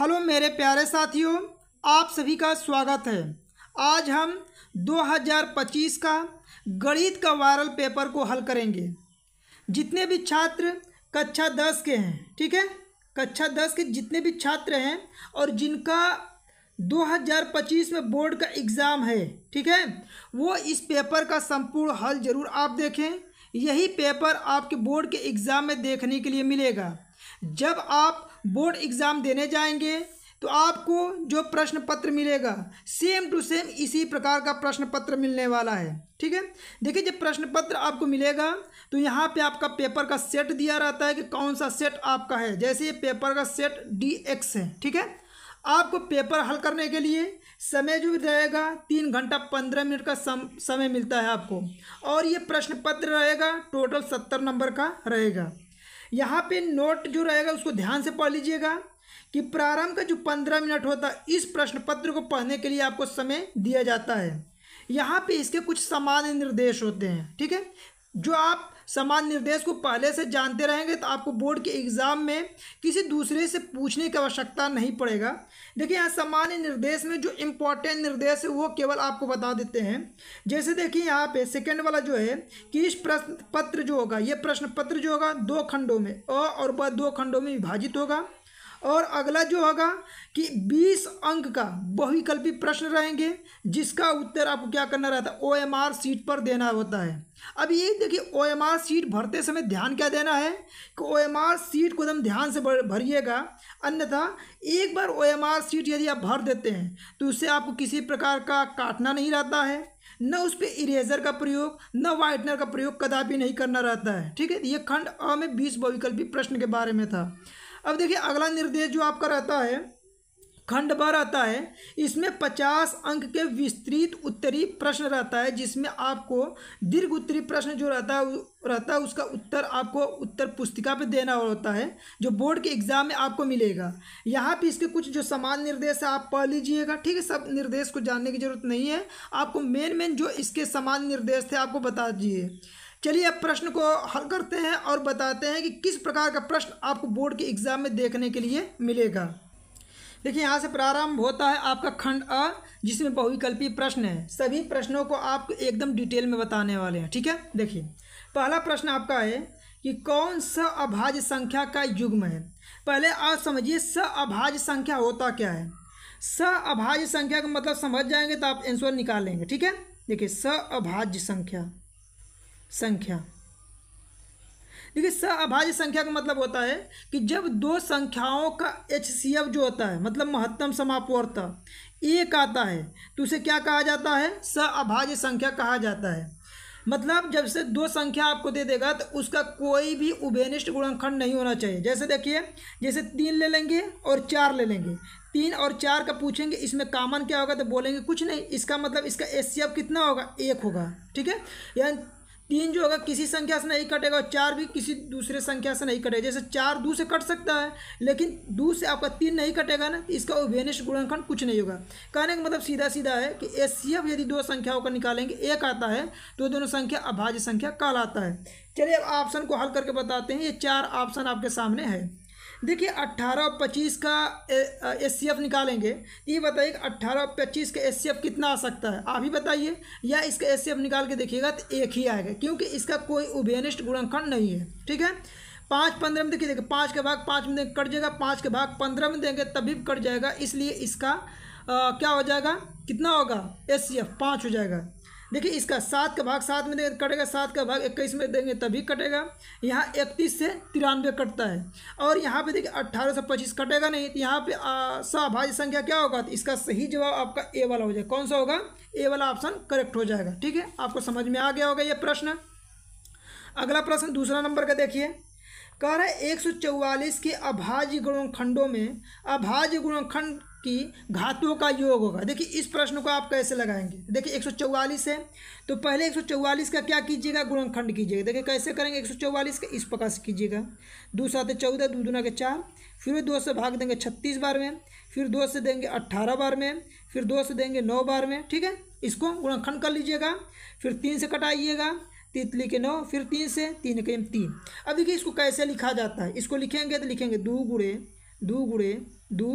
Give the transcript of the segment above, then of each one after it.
hello मेरे प्यारे साथियों आप सभी का स्वागत है आज हम 2025 का गणित का वायरल पेपर को हल करेंगे जितने भी छात्र कक्षा दस के हैं ठीक है कक्षा दस के जितने भी छात्र हैं और जिनका 2025 में बोर्ड का एग्ज़ाम है ठीक है वो इस पेपर का संपूर्ण हल ज़रूर आप देखें यही पेपर आपके बोर्ड के एग्ज़ाम में देखने के लिए मिलेगा जब आप बोर्ड एग्ज़ाम देने जाएंगे तो आपको जो प्रश्न पत्र मिलेगा सेम टू सेम इसी प्रकार का प्रश्न पत्र मिलने वाला है ठीक है देखिए जब प्रश्न पत्र आपको मिलेगा तो यहाँ पे आपका पेपर का सेट दिया रहता है कि कौन सा सेट आपका है जैसे ये पेपर का सेट डी एक्स है ठीक है आपको पेपर हल करने के लिए समय जो रहेगा तीन घंटा पंद्रह मिनट का सम, समय मिलता है आपको और ये प्रश्न पत्र रहेगा टोटल सत्तर नंबर का रहेगा यहाँ पे नोट जो रहेगा उसको ध्यान से पढ़ लीजिएगा कि प्रारंभ का जो पंद्रह मिनट होता है इस प्रश्न पत्र को पढ़ने के लिए आपको समय दिया जाता है यहाँ पे इसके कुछ सामान्य निर्देश होते हैं ठीक है जो आप समान निर्देश को पहले से जानते रहेंगे तो आपको बोर्ड के एग्ज़ाम में किसी दूसरे से पूछने की आवश्यकता नहीं पड़ेगा देखिए यहाँ सामान्य निर्देश में जो इम्पोर्टेंट निर्देश है वो केवल आपको बता देते हैं जैसे देखिए यहाँ पे सेकेंड वाला जो है कि इस प्रश्न पत्र जो होगा ये प्रश्न पत्र जो होगा दो खंडों में अ और ब दो खंडों में विभाजित होगा और अगला जो होगा कि 20 अंक का बहुविकल्पी प्रश्न रहेंगे जिसका उत्तर आपको क्या करना रहता है ओ सीट पर देना होता है अब ये देखिए ओ सीट भरते समय ध्यान क्या देना है कि ओ सीट को एकदम ध्यान से भरिएगा अन्यथा एक बार ओ सीट यदि आप भर देते हैं तो उससे आपको किसी प्रकार का काटना नहीं रहता है न उस पर इरेजर का प्रयोग न वाइटनर का प्रयोग कदापि नहीं करना रहता है ठीक है ये खंड अ में बीस बहुविकल्पी प्रश्न के बारे में था अब देखिए अगला निर्देश जो आपका रहता है खंड ब रहता है इसमें पचास अंक के विस्तृत उत्तरी प्रश्न रहता है जिसमें आपको दीर्घ उत्तरी प्रश्न जो रहता है रहता है उसका उत्तर आपको उत्तर पुस्तिका पे देना होता है जो बोर्ड के एग्ज़ाम में आपको मिलेगा यहाँ पे इसके कुछ जो समान निर्देश है आप पढ़ लीजिएगा ठीक है सब निर्देश को जानने की ज़रूरत नहीं है आपको मेन मेन जो इसके समान निर्देश थे आपको बता दीजिए चलिए अब प्रश्न को हल करते हैं और बताते हैं कि किस प्रकार का प्रश्न आपको बोर्ड के एग्जाम में देखने के लिए मिलेगा देखिए यहाँ से प्रारंभ होता है आपका खंड अ जिसमें बहुविकल्पी प्रश्न है सभी प्रश्नों को आप एकदम डिटेल में बताने वाले हैं ठीक है देखिए पहला प्रश्न आपका है कि कौन स अभाज्य संख्या का युग्म है पहले आप समझिए स अभाज्य संख्या होता क्या है स अभाज्य संख्या का मतलब समझ जाएंगे तो आप आंसर निकाल लेंगे ठीक है देखिए स अभाज्य संख्या संख्या देखिए अभाज्य संख्या का मतलब होता है कि जब दो संख्याओं का एच जो होता है मतलब महत्तम समापवर्त एक आता है तो उसे क्या कहा जाता है अभाज्य संख्या कहा जाता है मतलब जब से दो संख्या आपको दे देगा तो उसका कोई भी उभयनिष्ठ गुणनखंड नहीं होना चाहिए जैसे देखिए जैसे तीन ले लेंगे और चार ले लेंगे तीन और चार का पूछेंगे इसमें कामन क्या होगा तो बोलेंगे कुछ नहीं इसका मतलब इसका एच कितना होगा एक होगा ठीक है यानी तीन जो होगा किसी संख्या से नहीं कटेगा और चार भी किसी दूसरे संख्या से नहीं कटेगा जैसे चार दो से कट सकता है लेकिन दो से आपका तीन नहीं कटेगा ना तो इसका वेनिश गुणनखंड कुछ नहीं होगा कहने का मतलब सीधा सीधा है कि एस यदि दो संख्याओं का निकालेंगे एक आता है तो दोनों संख्या अभाज्य संख्या आता है चलिए अब ऑप्शन को हल करके बताते हैं ये चार ऑप्शन आपके सामने है देखिए अट्ठारह पच्चीस का एस सी एफ निकालेंगे ये बताइए कि अट्ठारह पच्चीस का एस सी एफ कितना आ सकता है आप ही बताइए या इसका एस सी एफ निकाल के देखिएगा तो एक ही आएगा क्योंकि इसका कोई उभयनिष्ठ गुणनखंड नहीं है ठीक है पाँच पंद्रह में देखिए देखिए पाँच के भाग पाँच में देंगे कट जाएगा पाँच के भाग पंद्रह में देंगे तभी कट जाएगा इसलिए इसका आ, क्या हो जाएगा कितना होगा एस सी एफ पाँच हो जाएगा देखिए इसका सात का भाग सात में देंगे कटेगा सात का भाग इक्कीस में देंगे तभी कटेगा यहाँ इकतीस से तिरानवे कटता है और यहाँ पे देखिए अट्ठारह से पच्चीस कटेगा नहीं तो यहाँ पे सहभाज्य संख्या क्या होगा तो इसका सही जवाब आपका ए वाला हो जाएगा कौन सा होगा ए वाला ऑप्शन करेक्ट हो जाएगा ठीक है आपको समझ में आ गया होगा ये प्रश्न अगला प्रश्न दूसरा नंबर का देखिए कह रहे है एक के अभाज्य गुणखंडों में अभाज्य गुणखंड कि घातुओं का योग होगा देखिए इस प्रश्न को आप कैसे लगाएंगे देखिए 144 है तो पहले 144 का क्या कीजिएगा गुणनखंड कीजिएगा देखिए कैसे करेंगे 144 का इस प्रकार से कीजिएगा दो सात चौदह दो दुना के चार फिर दो से भाग देंगे छत्तीस बार में फिर दो से देंगे अट्ठारह बार में फिर दो से देंगे नौ बार में ठीक है इसको गुणनखंड कर लीजिएगा फिर तीन से कटाइएगा तितली के नौ फिर तीन से तीन के तीन अब देखिए इसको कैसे लिखा जाता है इसको लिखेंगे तो लिखेंगे दो गुड़े दो गुड़े दो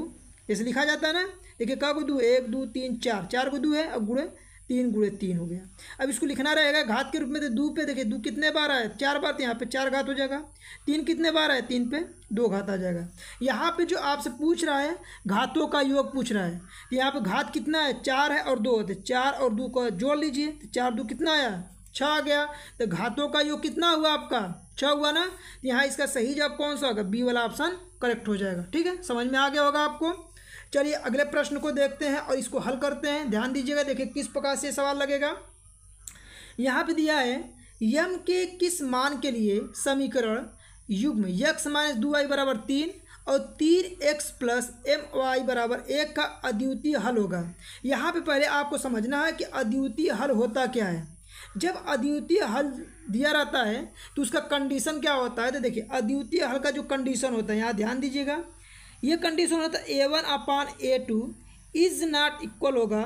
ऐसे लिखा जाता है ना देखिए का को है एक दो तीन चार चार को है अब गुड़े तीन गुड़े तीन हो गया अब इसको लिखना रहेगा घात के रूप में तो दो पे देखिए दो कितने बार आए चार बार तो यहाँ पे चार घात हो जाएगा तीन कितने बार आए तीन पे दो घात आ जाएगा यहाँ पे जो आपसे पूछ रहा है घातों का योग पूछ रहा है तो यहाँ पे घात कितना है चार है और दो है तो चार और दो को जोड़ लीजिए तो चार दो कितना आया छः आ गया तो घातों का योग कितना हुआ आपका छः हुआ ना तो यहाँ इसका सही जवाब कौन सा होगा बी वाला ऑप्शन करेक्ट हो जाएगा ठीक है समझ में आ गया होगा आपको चलिए अगले प्रश्न को देखते हैं और इसको हल करते हैं ध्यान दीजिएगा देखिए किस प्रकार से सवाल लगेगा यहाँ पे दिया है यम के किस मान के लिए समीकरण में यक्स माइनस दो आई बराबर तीन और तीन एक्स प्लस एम वाई बराबर एक का अद्वितीय हल होगा यहाँ पे पहले आपको समझना है कि अद्वितीय हल होता क्या है जब अद्वितीय हल दिया रहता है तो उसका कंडीशन क्या होता है तो देखिए अद्वितीय हल का जो कंडीशन होता है यहाँ ध्यान दीजिएगा ये कंडीशन होता है A one upon A two is not equal होगा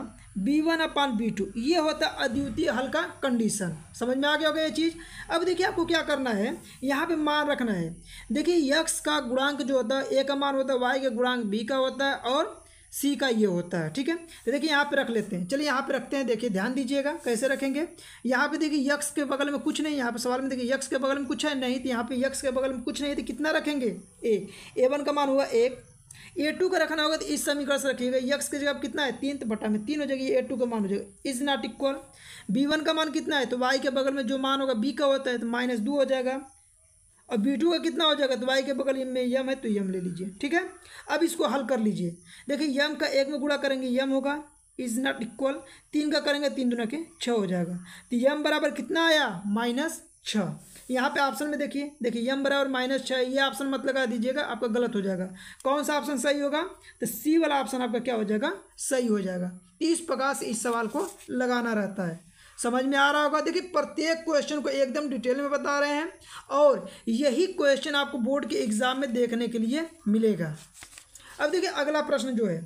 B one upon B two ये होता है अद्वितीय हल का कंडीशन समझ में आ गया होगा ये चीज़ अब देखिए आपको क्या करना है यहाँ पे मान रखना है देखिए यक्स का गुणांक जो होता है ए का मान होता है वाई का गुणांक बी का होता है और सी का ये होता है ठीक है तो देखिए यहाँ पे रख लेते हैं चलिए यहाँ पे रखते हैं देखिए ध्यान दीजिएगा कैसे रखेंगे यहाँ पे देखिए यक्स के बगल में कुछ नहीं यहाँ पे सवाल में देखिए यक्स के बगल में कुछ है नहीं तो यहाँ पे यक्स के बगल में कुछ नहीं तो कितना रखेंगे ए ए वन का मान हुआ एक ए टू का रखना होगा तो इस समीकरण से रखिएगा यक्स की जगह कितना है तीन तो बटा में तीन हो जाएगी ए टू का मान हो जाएगा is not equal B one का मान कितना है तो वाई के बगल में जो मान होगा बी का होता है तो माइनस दो हो जाएगा और बी टू का कितना हो जाएगा तो वाई के बगल में यम है तो यम ले लीजिए ठीक है अब इसको हल कर लीजिए देखिए यम का एक में गुड़ा करेंगे यम होगा इज नॉट इक्वल तीन का करेंगे तीन दुना के छः हो जाएगा तो यम बराबर कितना आया माइनस छः यहाँ पे ऑप्शन में देखिए देखिए यम बराबर माइनस छः ये ऑप्शन मत लगा दीजिएगा आपका गलत हो जाएगा कौन सा ऑप्शन सही होगा तो सी वाला ऑप्शन आपका क्या हो जाएगा सही हो जाएगा इस प्रकार से इस सवाल को लगाना रहता है समझ में आ रहा होगा देखिए प्रत्येक क्वेश्चन को एकदम डिटेल में बता रहे हैं और यही क्वेश्चन आपको बोर्ड के एग्जाम में देखने के लिए मिलेगा अब देखिए अगला प्रश्न जो है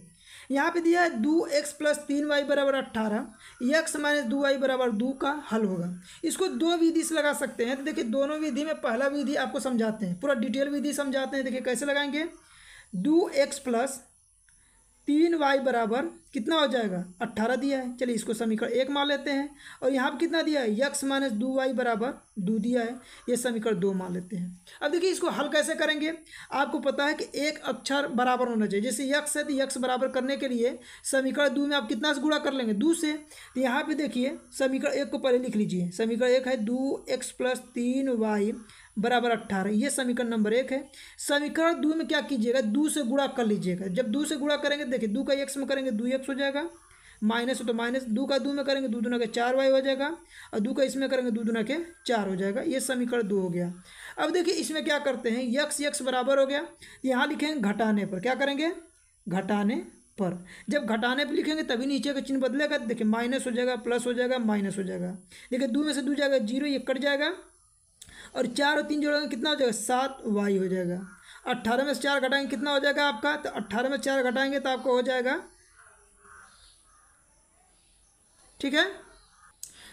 यहाँ पे दिया है दो एक्स प्लस तीन वाई बराबर अट्ठारह एक्स माइनस दो वाई बराबर दो का हल होगा इसको दो विधि से लगा सकते हैं तो देखिए दोनों विधि में पहला विधि आपको समझाते हैं पूरा डिटेल विधि समझाते हैं देखिए कैसे लगाएंगे दो एक्स प्लस तीन वाई बराबर कितना हो जाएगा अट्ठारह दिया है चलिए इसको समीकरण एक मान लेते हैं और यहाँ पर कितना दिया है यक्स माइनस दो वाई बराबर दो दिया है ये समीकरण दो मान लेते हैं अब देखिए इसको हल कैसे करेंगे आपको पता है कि एक अक्षर बराबर होना चाहिए जैसे यक्स है तो यक्स बराबर करने के लिए समीकरण दो में आप कितना से गुड़ा कर लेंगे दो से तो यहाँ पर देखिए समीकरण एक को पहले लिख लीजिए समीकरण एक है दो एक्स प्लस तीन वाई बराबर अट्ठारह ये समीकरण नंबर एक है समीकरण दो में क्या कीजिएगा दो से गुणा कर लीजिएगा जब दो से गुणा करेंगे देखिए दो का एक्स में करेंगे दो एक्स हो जाएगा माइनस हो तो माइनस दो का दो में करेंगे दो दुना के चार वाई हो जाएगा और दो का इसमें करेंगे दो दुना के चार हो जाएगा ये समीकरण दो हो गया अब देखिए इसमें क्या करते हैं यक्स यक्स बराबर हो गया यहाँ लिखेंगे घटाने पर क्या करेंगे घटाने पर जब घटाने पर लिखेंगे तभी नीचे का चिन्ह बदलेगा देखिए माइनस हो जाएगा प्लस हो जाएगा माइनस हो जाएगा देखिए दो में से दो जाएगा जीरो ये कट जाएगा और चार और तीन जोड़ेंगे कितना हो जाएगा सात वाई हो जाएगा अट्ठारह में से चार घटाएंगे कितना हो जाएगा आपका तो अट्ठारह में चार घटाएंगे तो आपको हो जाएगा ठीक है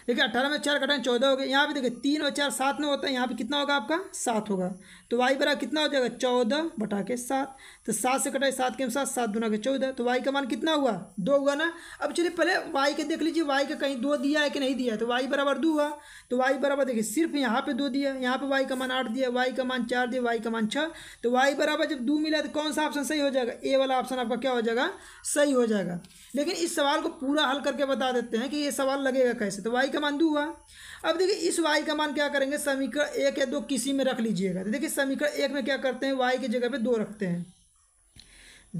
देखिए अठारह में चार घटाएं चौदह हो गए यहाँ पे देखिए तीन और चार सात में होता है यहाँ पे कितना होगा आपका सात होगा तो वाई बराबर कितना हो जाएगा चौदह बटा के सात तो सात से कटाए सात के अनुसार सात दुना के चौदह तो वाई का मान कितना हुआ दो हुआ ना अब चलिए पहले वाई के देख लीजिए वाई का कहीं दो दिया है कि नहीं दिया तो वाई बराबर दो हुआ तो वाई बराबर देखिए सिर्फ यहाँ पर दो दिया यहाँ पर वाई का मान आठ दिया वाई का मान चार दिया वाई का मान छः तो वाई बराबर जब दो मिला तो कौन सा ऑप्शन सही हो जाएगा ए वाला ऑप्शन आपका क्या हो जाएगा सही हो जाएगा लेकिन इस सवाल को पूरा हल करके बता देते हैं कि ये सवाल लगेगा कैसे तो वाई का का मान दो हुआ अब देखिए इस वाई का मान क्या करेंगे समीकरण एक या दो किसी में रख लीजिएगा तो देखिए समीकरण एक में क्या करते हैं वाई की जगह पे दो रखते हैं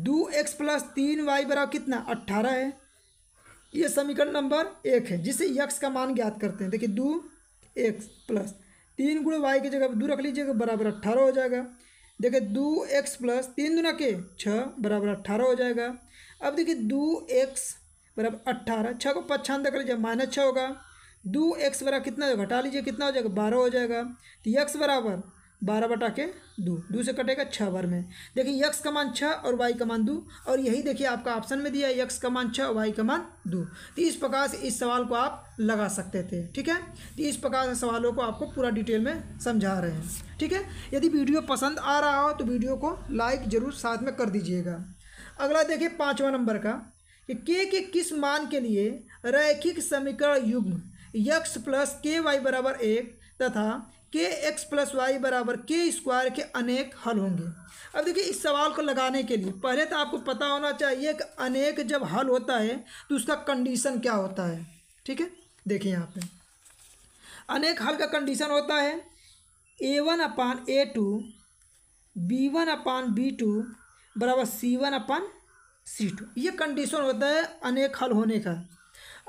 दो एक्स प्लस तीन वाई बराबर कितना अट्ठारह है ये समीकरण नंबर एक है जिसे यक्स का मान ज्ञात करते हैं देखिए दो एक्स प्लस तीन गुड़े वाई की जगह पर दो रख लीजिएगा बराबर अट्ठारह हो जाएगा देखिए दो एक्स प्लस तीन दुना के छः बराबर अट्ठारह हो जाएगा अब देखिए दो एक्स बराबर अट्ठारह छः को पच्छान कर लीजिए माइनस छः होगा दो एक्स बराबर कितना घटा लीजिए कितना हो जाएगा बारह हो जाएगा तो यक्स बराबर बारह बटा के दो दो से कटेगा छः बार में देखिए यक्स का मान छः और वाई का मान दो और यही देखिए आपका ऑप्शन में दिया है यक्स का मान छः और वाई का मान दो तो इस प्रकार से इस सवाल को आप लगा सकते थे ठीक है तो इस प्रकार से सवालों को आपको पूरा डिटेल में समझा रहे हैं ठीक है यदि वीडियो पसंद आ रहा हो तो वीडियो को लाइक ज़रूर साथ में कर दीजिएगा अगला देखिए पाँचवा नंबर का कि के के किस मान के लिए रैखिक समीकरण युग्म यक्स प्लस के वाई बराबर एक तथा के एक्स प्लस वाई बराबर के स्क्वायर के अनेक हल होंगे अब देखिए इस सवाल को लगाने के लिए पहले तो आपको पता होना चाहिए कि अनेक जब हल होता है तो उसका कंडीशन क्या होता है ठीक है देखिए यहाँ पे अनेक हल का कंडीशन होता है A one upon A two B one upon B two बराबर C one upon C two ये कंडीशन होता है अनेक हल होने का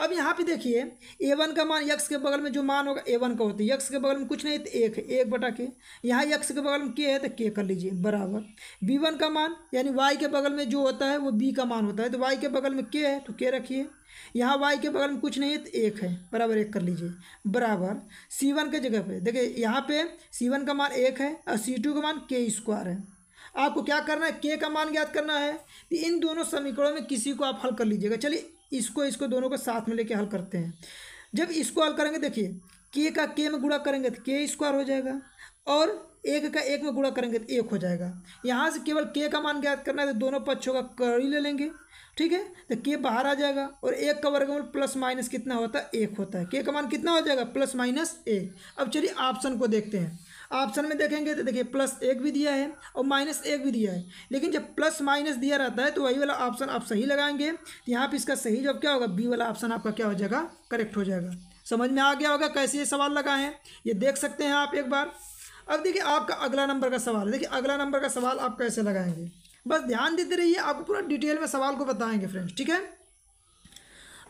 अब यहाँ पे देखिए ए वन का मान यक्स के बगल में जो मान होगा ए वन का होता है यक्स के बगल में कुछ नहीं तो एक एक बटा के यहाँ यक्स के बगल में के है तो के कर लीजिए बराबर बी वन का मान यानी वाई के बगल में जो होता है वो बी का मान होता है तो वाई के बगल में के है तो के रखिए यहाँ वाई के बगल में कुछ नहीं है तो एक है बराबर एक कर लीजिए बराबर सी वन के जगह पर देखिए यहाँ पर सी वन का मान एक है और सी टू का मान के स्क्वायर है आपको क्या करना है के का मान ज्ञात करना है तो इन दोनों समीकरणों में किसी को आप हल कर लीजिएगा चलिए इसको इसको दोनों को साथ में लेके हल करते हैं जब इसको हल करेंगे देखिए के का के में गुड़ा करेंगे तो के स्क्वायर हो जाएगा और एक का एक में गुड़ा करेंगे तो एक हो जाएगा यहाँ से केवल के का मान ज्ञात करना है तो दोनों पक्षों का कर ही ले लेंगे ठीक है तो के बाहर आ जाएगा और एक का वर्गमूल प्लस माइनस कितना होता है एक होता है के का मान कितना हो जाएगा प्लस माइनस एक अब चलिए ऑप्शन को देखते हैं ऑप्शन में देखेंगे तो देखिए प्लस एक भी दिया है और माइनस एक भी दिया है लेकिन जब प्लस माइनस दिया रहता है तो वही वाला ऑप्शन आप सही लगाएंगे तो यहाँ पर इसका सही जब क्या होगा बी वाला ऑप्शन आपका क्या हो जाएगा करेक्ट हो जाएगा समझ में आ गया होगा कैसे ये सवाल लगाए हैं ये देख सकते हैं आप एक बार अब देखिए आपका अगला नंबर का सवाल है देखिए अगला नंबर का सवाल आप कैसे लगाएंगे बस ध्यान देते रहिए आपको पूरा डिटेल में सवाल को बताएंगे फ्रेंड्स ठीक है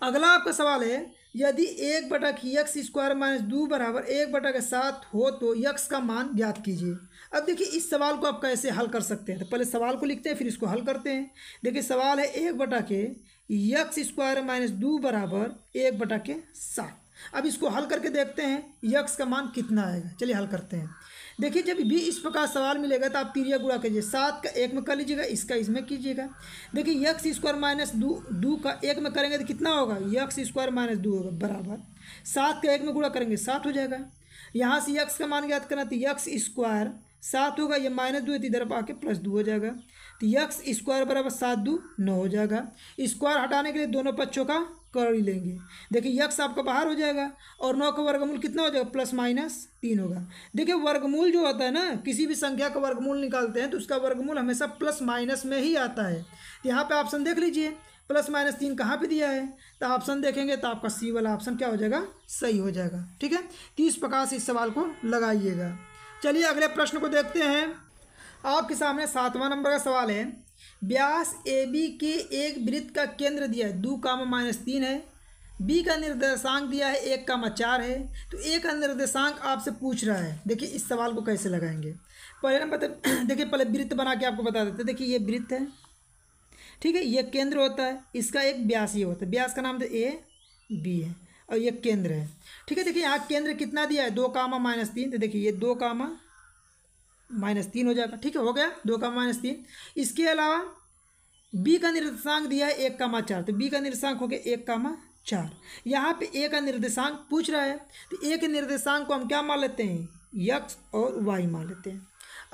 अगला आपका सवाल है यदि एक बटक यक्स स्क्वायर माइनस दो बराबर एक बटक साथ हो तो यक्स का मान ज्ञात कीजिए अब देखिए इस सवाल को आप कैसे हल कर सकते हैं तो पहले सवाल को लिखते हैं फिर इसको हल करते हैं देखिए सवाल है एक बटा के यक्स स्क्वायर माइनस दो बराबर एक बटा के साथ अब इसको हल करके देखते हैं यक्स का मान कितना आएगा चलिए हल करते हैं देखिए जब भी इस प्रकार सवाल मिलेगा तो आप तीरिया गुड़ा कीजिए सात का एक में कर लीजिएगा इसका इसमें कीजिएगा देखिए यक्स स्क्वायर माइनस दो दो का एक में करेंगे तो कितना होगा यक्स स्क्वायर माइनस दो होगा बराबर सात का एक में गुड़ा करेंगे सात हो जाएगा यहाँ से यक्स का मान ज्ञात करना तो यक्स स्क्वायर सात होगा ये माइनस दो तो इधर आके प्लस दो हो जाएगा तो यक्स स्क्वायर बराबर सात दो नौ हो जाएगा स्क्वायर हटाने के लिए दोनों पक्षों का कर्ल लेंगे देखिए यक्स आपका बाहर हो जाएगा और नौ का वर्गमूल कितना हो जाएगा प्लस माइनस तीन होगा देखिए वर्गमूल जो होता है ना किसी भी संख्या का वर्गमूल निकालते हैं तो उसका वर्गमूल हमेशा प्लस माइनस में ही आता है तो यहाँ पर ऑप्शन देख लीजिए प्लस माइनस तीन कहाँ पे दिया है तो ऑप्शन देखेंगे तो आपका सी वाला ऑप्शन क्या हो जाएगा सही हो जाएगा ठीक है तीस तो प्रकार से इस सवाल को लगाइएगा चलिए अगले प्रश्न को देखते हैं आपके सामने सातवां नंबर का सवाल है ब्यास ए बी के एक वृत्त का केंद्र दिया है दो कामा माइनस तीन है बी का निर्देशांक दिया है एक कामा चार है तो ए का निर्देशांक आपसे पूछ रहा है देखिए इस सवाल को कैसे लगाएंगे पहले नंबर देखिए पहले वृत्त बना के आपको बता देते देखिए ये वृत्त है ठीक है ये केंद्र होता है इसका एक ब्यास ये होता है ब्यास का नाम तो ए बी है और ये केंद्र है ठीक है देखिए यहाँ केंद्र कितना दिया है दो कामा माइनस तीन तो देखिए ये दो कामा माइनस तीन हो जाएगा ठीक है हो गया दो का माइनस तीन इसके अलावा बी का निर्देशांक दिया है एक कामा चार तो बी का निर्देशांक हो गया एक कामा चार यहाँ पे ए का निर्देशांक पूछ रहा है तो ए के निर्देशांक को हम क्या मान लेते हैं यक्स और वाई मान लेते हैं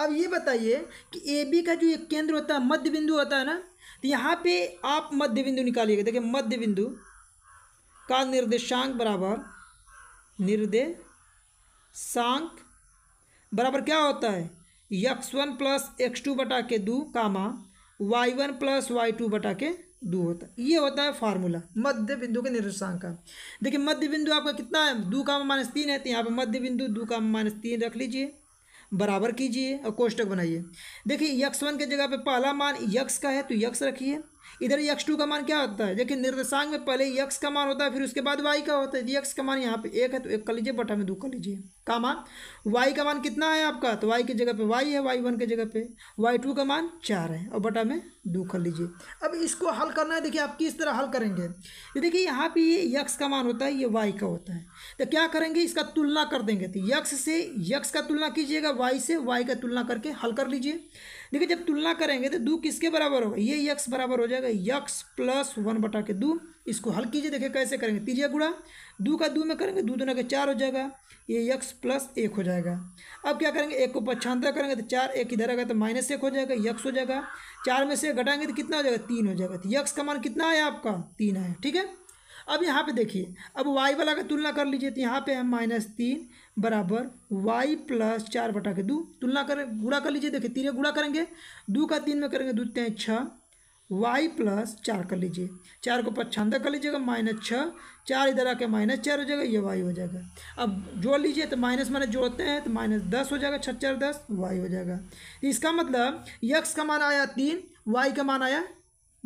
अब ये बताइए कि ए बी का जो एक केंद्र होता है मध्य बिंदु होता है ना तो यहाँ पर आप मध्य बिंदु निकालिएगा देखिए मध्य बिंदु का निर्देशांक बराबर निर्देशांक बराबर क्या होता है X one plus X two बटा के दो comma Y one plus Y two बटा के दो होता है ये होता है फार्मूला मध्य बिंदु के निर्देशांक का देखिए मध्य बिंदु आपका कितना है दो कामा माइनस तीन है तो यहाँ पर मध्य बिंदु दो कामा माइनस तीन रख लीजिए बराबर कीजिए और कोष्टक बनाइए देखिए यक्स वन के जगह पे पहला मान यक्स का है तो यक्स रखिए इधर यक्ष टू का मान क्या होता है देखिए निर्देशांक में पहले यक्ष का मान होता है फिर उसके बाद वाई का होता है तो यक्ष का मान यहाँ पे एक है तो एक कर लीजिए बटा में दो कर लीजिए का मान वाई का मान कितना है आपका तो वाई की जगह पे वाई है वाई वन की जगह पे वाई टू का मान चार है और बटा में दो कर लीजिए अब इसको हल करना है देखिए आप किस तरह हल करेंगे देखिए यहाँ पे ये यक्ष का मान होता है ये वाई का होता है तो क्या करेंगे इसका तुलना कर देंगे तो यक्ष से यक्ष का तुलना कीजिएगा वाई से वाई का तुलना करके हल कर लीजिए देखिए जब तुलना करेंगे तो दो किसके बराबर होगा ये यक्स बराबर हो जाएगा यक्स प्लस वन बटा के दो इसको हल कीजिए देखिए कैसे करेंगे तीजिया गुड़ा दो का दो में करेंगे दो दो के चार हो जाएगा ये यक्स प्लस एक हो जाएगा अब क्या करेंगे एक को पच्छांतर करेंगे तो चार एक इधर आएगा तो माइनस एक हो जाएगा यक्स हो जाएगा चार में से घटाएंगे तो कितना हो जाएगा तीन हो जाएगा तो यक्स का मान कितना है आपका तीन है ठीक है अब यहाँ पे देखिए अब वाई वाला का तुलना कर लीजिए तो यहाँ पे है माइनस तीन बराबर वाई प्लस चार बटा के दो तुलना करें गुड़ा कर लीजिए देखिए तीन गुड़ा करेंगे दो का तीन में करेंगे दो तीन छः वाई प्लस चार कर लीजिए चार को पच्छांदा कर लीजिएगा माइनस छः चार इधर आके माइनस चार हो जाएगा ये वाई हो जाएगा अब जोड़ लीजिए तो माइनस माइनस जोड़ते हैं तो माइनस दस हो जाएगा छः चार दस वाई हो जाएगा इसका मतलब यक्स का मान आया तीन वाई का मान आया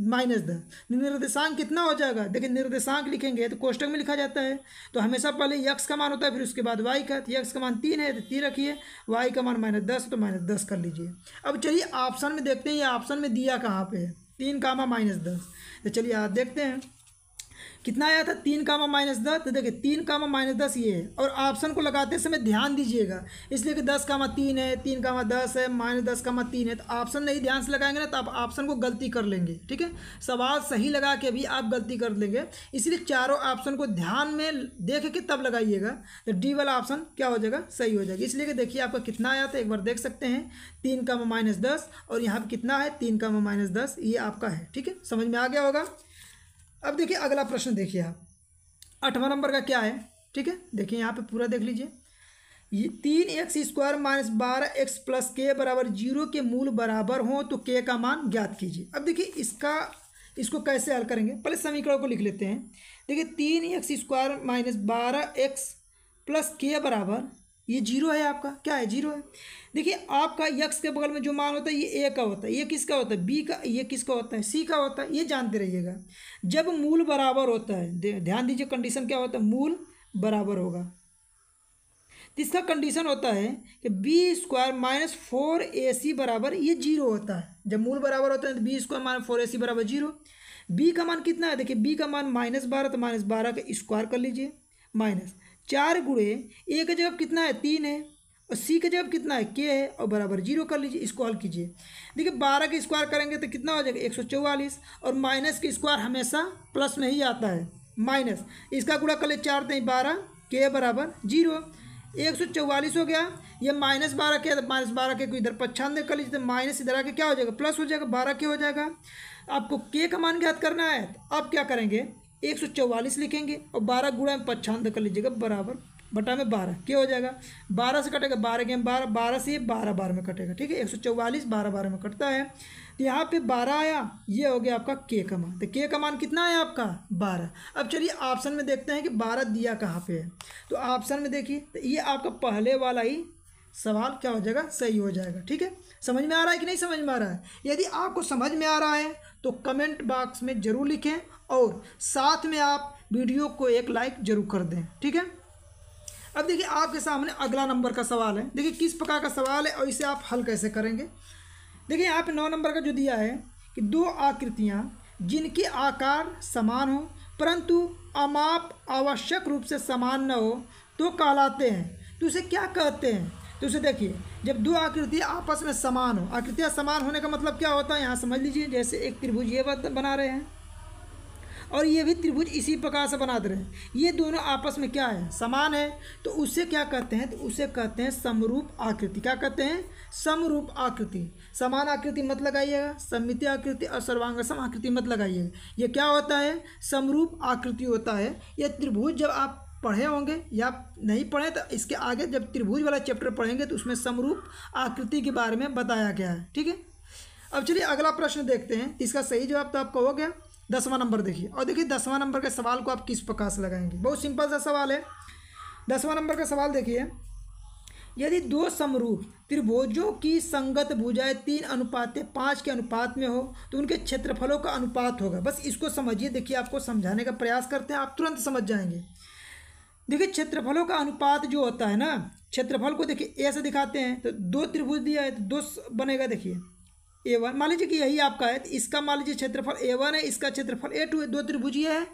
माइनस दस निर्देशांक कितना हो जाएगा देखिए निर्देशांक लिखेंगे तो कोष्टक में लिखा जाता है तो हमेशा पहले यक्स का मान होता है फिर उसके बाद वाई का तो यक्स का मान तीन है तो तीन रखिए वाई का मान माइनस दस तो माइनस दस कर लीजिए अब चलिए ऑप्शन में देखते हैं ये ऑप्शन में दिया कहाँ पे है तीन कामा माइनस दस तो चलिए आप देखते हैं कितना आया था तीन कामा माइनस दस तो देखिए तीन कामा माइनस दस ये है और ऑप्शन को लगाते समय ध्यान दीजिएगा इसलिए कि दस कामा तीन है तीन कामा दस है माइनस दस कामा तीन है तो ऑप्शन नहीं ध्यान से लगाएंगे ना तो आप ऑप्शन को गलती कर लेंगे ठीक है सवाल सही लगा के भी आप गलती कर लेंगे इसलिए चारों ऑप्शन को ध्यान में देख के तब लगाइएगा तो डी वाला ऑप्शन क्या हो जाएगा सही हो जाएगा इसलिए कि देखिए आपका कितना आया था एक बार देख सकते हैं तीन कामा माइनस दस और यहाँ पर कितना है तीन कामा माइनस दस ये आपका है ठीक है समझ में आ गया होगा अब देखिए अगला प्रश्न देखिए आप अठवा नंबर का क्या है ठीक है देखिए यहाँ पे पूरा देख लीजिए ये तीन एक्स स्क्वायर माइनस बारह एक्स प्लस के बराबर जीरो के मूल बराबर हों तो के का मान ज्ञात कीजिए अब देखिए इसका इसको कैसे हल करेंगे पहले समीकरण को लिख लेते हैं देखिए तीन एक्स स्क्वायर माइनस बारह एक्स प्लस के बराबर ये जीरो है आपका क्या है जीरो है देखिए आपका यक्स के बगल में जो मान होता है ये ए का होता है ये किसका होता है बी का ये किसका होता है सी का होता है ये जानते रहिएगा जब मूल बराबर होता है ध्यान दीजिए कंडीशन क्या होता है मूल बराबर होगा तीसरा कंडीशन होता है कि B square minus four A C बराबर ये जीरो होता है जब मूल बराबर होता है तो B square minus four A C बराबर जीरो बी का मान कितना है देखिए बी का मान माइनस बारह तो माइनस बारह का स्क्वायर कर लीजिए माइनस चार गुड़े ए का जवाब कितना है तीन है और सी का जवाब कितना है के है और बराबर जीरो कर लीजिए इसको हल कीजिए देखिए बारह के स्क्वायर करेंगे तो कितना हो जाएगा एक सौ चौवालीस और माइनस के स्क्वायर हमेशा प्लस में ही आता है माइनस इसका गुड़ा कर ले चार तीन बारह के बराबर जीरो एक सौ चौवालीस हो गया ये माइनस बारह के तो माइनस बारह के इधर पच्छान कर लीजिए तो माइनस इधर आके क्या हो जाएगा प्लस हो जाएगा बारह के हो जाएगा आपको के का मान ज्ञात करना है तो आप क्या करेंगे एक सौ चौवालीस लिखेंगे और बारह गुड़ा में पच्छांत तो कर लीजिएगा बराबर बटा में बारह क्या हो जाएगा बारह से कटेगा बारह के बारह बारह से ये बारह बारह में कटेगा ठीक है एक सौ चौवालीस बारह बारह में कटता है तो यहाँ पे बारह आया ये हो गया आपका के का मान तो के का मान कितना है आपका बारह अब चलिए ऑप्शन में देखते हैं कि बारह दिया कहाँ पे है तो ऑप्शन में देखिए तो ये आपका पहले वाला ही सवाल क्या हो जाएगा सही हो जाएगा ठीक है समझ में आ रहा है कि नहीं समझ में आ रहा है यदि आपको समझ में आ रहा है तो कमेंट बॉक्स में ज़रूर लिखें और साथ में आप वीडियो को एक लाइक जरूर कर दें ठीक है अब देखिए आपके सामने अगला नंबर का सवाल है देखिए किस प्रकार का सवाल है और इसे आप हल कैसे करेंगे देखिए यहाँ पे नौ नंबर का जो दिया है कि दो आकृतियाँ जिनके आकार समान हो परंतु अमाप आवश्यक रूप से समान न हो तो कहलाते हैं तो उसे क्या कहते हैं तो उसे देखिए जब दो आकृति आपस में समान हो आकृतियाँ समान होने का मतलब क्या होता है यहाँ समझ लीजिए जैसे एक त्रिभुज ये बना रहे हैं और ये भी त्रिभुज इसी प्रकार से बना दे रहे हैं ये दोनों आपस में क्या है समान है तो उसे क्या कहते हैं तो उसे कहते हैं समरूप आकृति क्या कहते हैं समरूप आकृति समान आकृति मत लगाइएगा समिति आकृति और सर्वांगसम आकृति मत लगाइएगा ये क्या होता है समरूप आकृति होता है यह त्रिभुज जब आप पढ़े होंगे या नहीं पढ़े तो इसके आगे जब त्रिभुज वाला चैप्टर पढ़ेंगे तो उसमें समरूप आकृति के बारे में बताया गया है ठीक है अब चलिए अगला प्रश्न देखते हैं इसका सही जवाब तो आप हो गया दसवां नंबर देखिए और देखिए दसवां नंबर के सवाल को आप किस प्रकार से लगाएंगे बहुत सिंपल सा सवाल है दसवां नंबर का सवाल देखिए यदि दो समरूप त्रिभुजों की संगत भुजाएं तीन अनुपात पाँच के अनुपात में हो तो उनके क्षेत्रफलों का अनुपात होगा बस इसको समझिए देखिए आपको समझाने का प्रयास करते हैं आप तुरंत समझ जाएंगे देखिए क्षेत्रफलों का अनुपात जो होता है ना क्षेत्रफल को देखिए ऐसे दिखाते हैं तो दो त्रिभुज दिया है तो दो बनेगा देखिए ए वन मान लीजिए कि यही आपका है तो इसका मान लीजिए क्षेत्रफल ए वन है इसका क्षेत्रफल ए टू है दो त्रिभुजीय है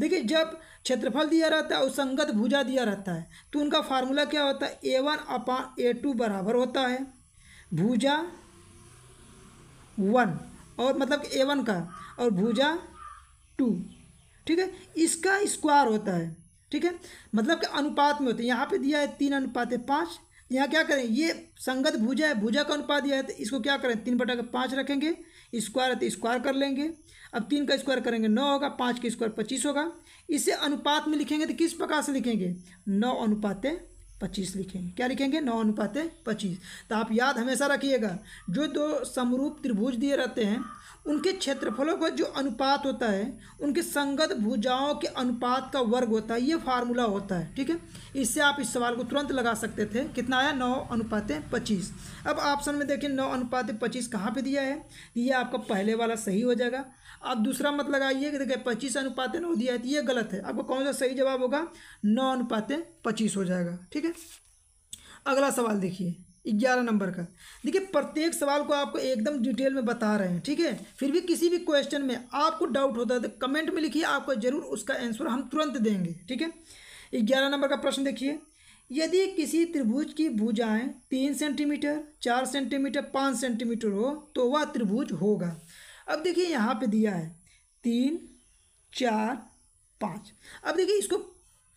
देखिए जब क्षेत्रफल दिया रहता है और संगत भुजा दिया रहता है तो उनका फार्मूला क्या होता है A one upon A to बराबर होता है भुजा वन और मतलब ए वन का और भुजा टू ठीक है इसका स्क्वायर होता है ठीक है मतलब कि अनुपात में होता है यहाँ पे दिया है तीन अनुपात है पाँच यहाँ क्या करें ये संगत भुजा है भुजा का अनुपात यह है तो इसको क्या करें तीन बटा का पाँच रखेंगे स्क्वायर है तो स्क्वायर कर लेंगे अब तीन का स्क्वायर करेंगे नौ होगा पाँच का स्क्वायर पच्चीस होगा इसे अनुपात में लिखेंगे तो किस प्रकार से लिखेंगे नौ अनुपात पच्चीस लिखेंगे क्या लिखेंगे नौ अनुपात पच्चीस तो आप याद हमेशा रखिएगा जो दो समरूप त्रिभुज दिए रहते हैं उनके क्षेत्रफलों का जो अनुपात होता है उनके संगत भुजाओं के अनुपात का वर्ग होता है ये फार्मूला होता है ठीक है इससे आप इस सवाल को तुरंत लगा सकते थे कितना आया नौ अनुपात पच्चीस अब ऑप्शन में देखिए नौ अनुपात पच्चीस कहाँ पर दिया है ये आपका पहले वाला सही हो जाएगा आप दूसरा मत मतलब लगाइए कि देखिए पच्चीस अनुपात नौ दिया है ये गलत है आपको कौन सा सही जवाब होगा नौ अनुपात पच्चीस हो जाएगा ठीक है अगला सवाल देखिए ग्यारह नंबर का देखिए प्रत्येक सवाल को आपको एकदम डिटेल में बता रहे हैं ठीक है फिर भी किसी भी क्वेश्चन में आपको डाउट होता है तो कमेंट में लिखिए आपको जरूर उसका आंसर हम तुरंत देंगे ठीक है ग्यारह नंबर का प्रश्न देखिए यदि किसी त्रिभुज की भुजाएं तीन सेंटीमीटर चार सेंटीमीटर पाँच सेंटीमीटर हो तो वह त्रिभुज होगा अब देखिए यहाँ पे दिया है तीन चार पाँच अब देखिए इसको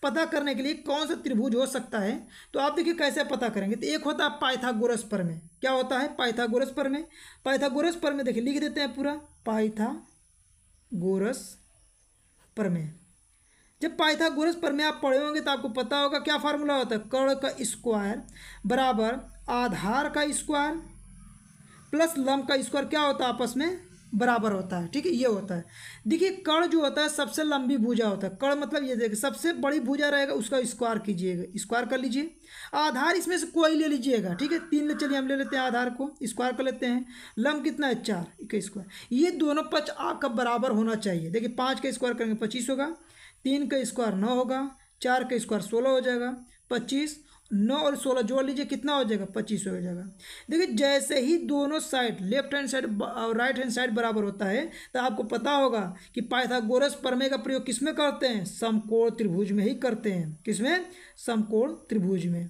पता करने के लिए कौन सा त्रिभुज हो सकता है तो आप देखिए कैसे पता करेंगे तो एक होता है पाइथागोरस पर में क्या होता है पाइथागोरस पर में पाइथागोरस पर में देखिए लिख देते हैं पूरा पाइथागोरस पर में जब पाइथागोरस पर में आप पढ़े होंगे तो आपको पता होगा क्या फार्मूला होता है कर्ण का स्क्वायर बराबर आधार का स्क्वायर प्लस लम का स्क्वायर क्या होता है आपस में बराबर होता है ठीक है ये होता है देखिए कड़ जो होता है सबसे लंबी भुजा होता है कड़ मतलब ये देखिए सबसे बड़ी भुजा रहेगा उसका स्क्वायर कीजिएगा स्क्वायर कर लीजिए आधार इसमें से कोई ले लीजिएगा ठीक है तीन ले चलिए हम ले लेते हैं आधार को स्क्वायर कर लेते हैं लंब कितना है चार स्क्वायर ये दोनों पक्ष आपका बराबर होना चाहिए देखिए पाँच का स्क्वायर करेंगे पच्चीस होगा तीन का स्क्वायर नौ होगा चार का स्क्वायर सोलह हो जाएगा पच्चीस नौ और सोलह जोड़ लीजिए कितना हो जाएगा पच्चीस हो जाएगा देखिए जैसे ही दोनों साइड लेफ्ट हैंड साइड और राइट हैंड साइड बराबर होता है तो आपको पता होगा कि पाइथागोरस प्रमेय का प्रयोग किसमें करते हैं समकोण त्रिभुज में ही करते हैं किसमें समकोण त्रिभुज में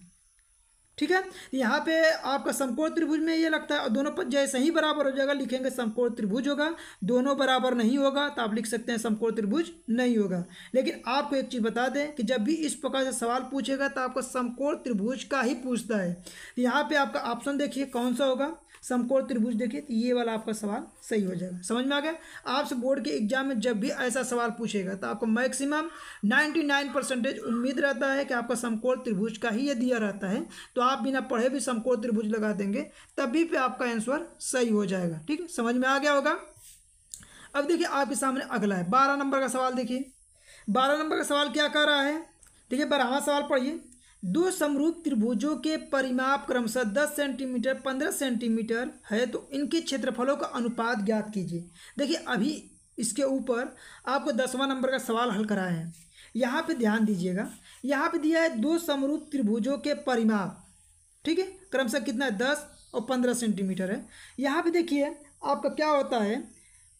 ठीक है यहाँ पे आपका समकोण त्रिभुज में ये लगता है और दोनों पद जैसे ही बराबर हो जाएगा लिखेंगे समकोण त्रिभुज होगा दोनों बराबर नहीं होगा तो आप लिख सकते हैं समकोण त्रिभुज नहीं होगा लेकिन आपको एक चीज़ बता दें कि जब भी इस प्रकार से सवाल पूछेगा तो आपको समकोण त्रिभुज का ही पूछता है यहाँ पर आपका ऑप्शन देखिए कौन सा होगा समकोण त्रिभुज देखिए तो ये वाला आपका सवाल सही हो जाएगा समझ में आ गया आपसे बोर्ड के एग्जाम में जब भी ऐसा सवाल पूछेगा तो आपको मैक्सिमम 99 परसेंटेज उम्मीद रहता है कि आपका समकोण त्रिभुज का ही ये दिया रहता है तो आप बिना पढ़े भी समकोण त्रिभुज लगा देंगे तभी पे आपका आंसर सही हो जाएगा ठीक है समझ में आ गया होगा अब देखिए आपके सामने अगला है बारह नंबर का सवाल देखिए बारह नंबर का सवाल क्या कह रहा है ठीक है बारहवा सवाल पढ़िए दो समरूप त्रिभुजों के परिमाप क्रमशः दस सेंटीमीटर पंद्रह सेंटीमीटर है तो इनके क्षेत्रफलों का अनुपात ज्ञात कीजिए देखिए अभी इसके ऊपर आपको दसवां नंबर का सवाल हल कराए हैं यहाँ पे ध्यान दीजिएगा यहाँ पे दिया है दो समरूप त्रिभुजों के परिमाप ठीक है क्रमशः कितना है दस और पंद्रह सेंटीमीटर है यहाँ पे देखिए आपका क्या होता है